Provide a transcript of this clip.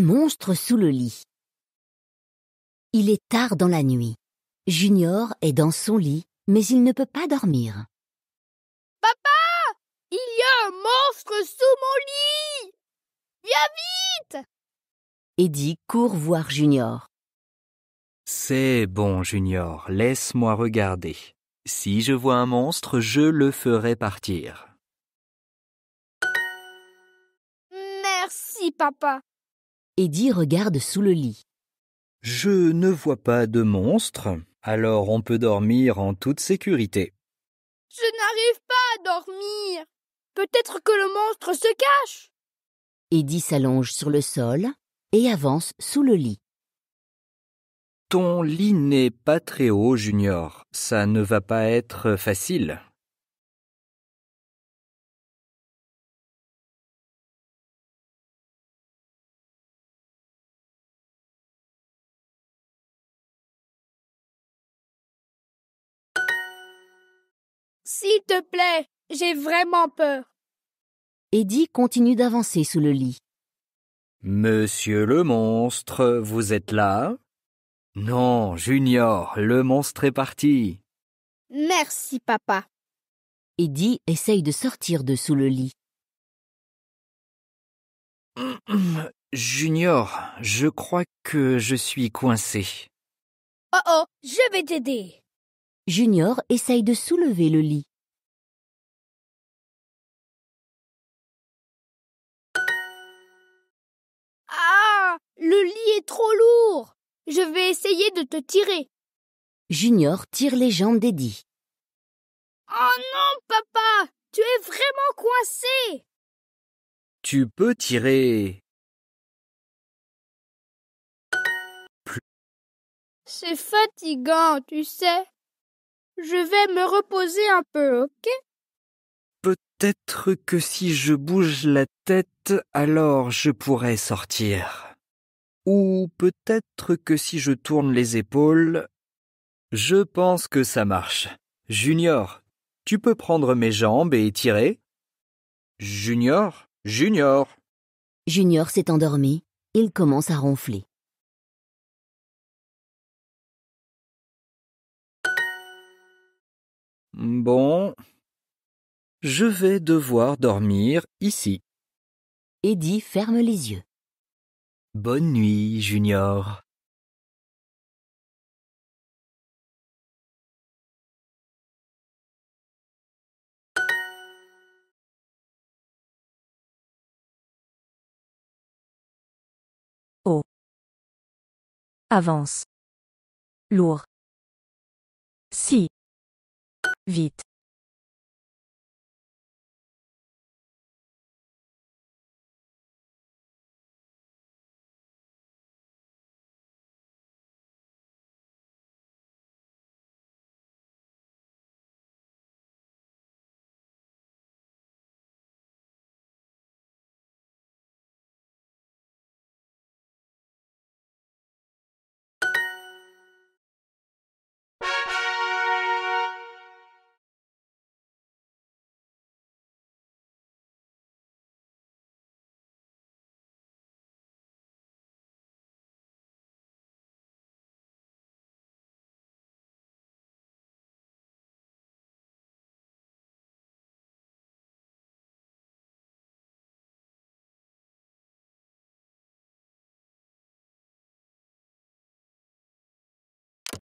monstre sous le lit. Il est tard dans la nuit. Junior est dans son lit, mais il ne peut pas dormir. Papa Il y a un monstre sous mon lit Viens vite Eddie court voir Junior. C'est bon, Junior, laisse-moi regarder. Si je vois un monstre, je le ferai partir. Merci, papa. Eddie regarde sous le lit. Je ne vois pas de monstre, alors on peut dormir en toute sécurité. Je n'arrive pas à dormir. Peut-être que le monstre se cache. Eddie s'allonge sur le sol et avance sous le lit. Ton lit n'est pas très haut, Junior. Ça ne va pas être facile. S'il te plaît, j'ai vraiment peur. Eddie continue d'avancer sous le lit. Monsieur le monstre, vous êtes là Non, Junior, le monstre est parti. Merci, papa. Eddie essaye de sortir de sous le lit. Junior, je crois que je suis coincé. Oh oh, je vais t'aider. Junior essaye de soulever le lit. Ah Le lit est trop lourd Je vais essayer de te tirer. Junior tire les jambes d'Eddie. Oh non, papa Tu es vraiment coincé Tu peux tirer. C'est fatigant, tu sais. Je vais me reposer un peu, ok Peut-être que si je bouge la tête, alors je pourrais sortir. Ou peut-être que si je tourne les épaules... Je pense que ça marche. Junior, tu peux prendre mes jambes et tirer Junior Junior Junior s'est endormi. Il commence à ronfler. Bon. Je vais devoir dormir ici. Eddie ferme les yeux. Bonne nuit, Junior. Oh. Avance. Lourd. Si vite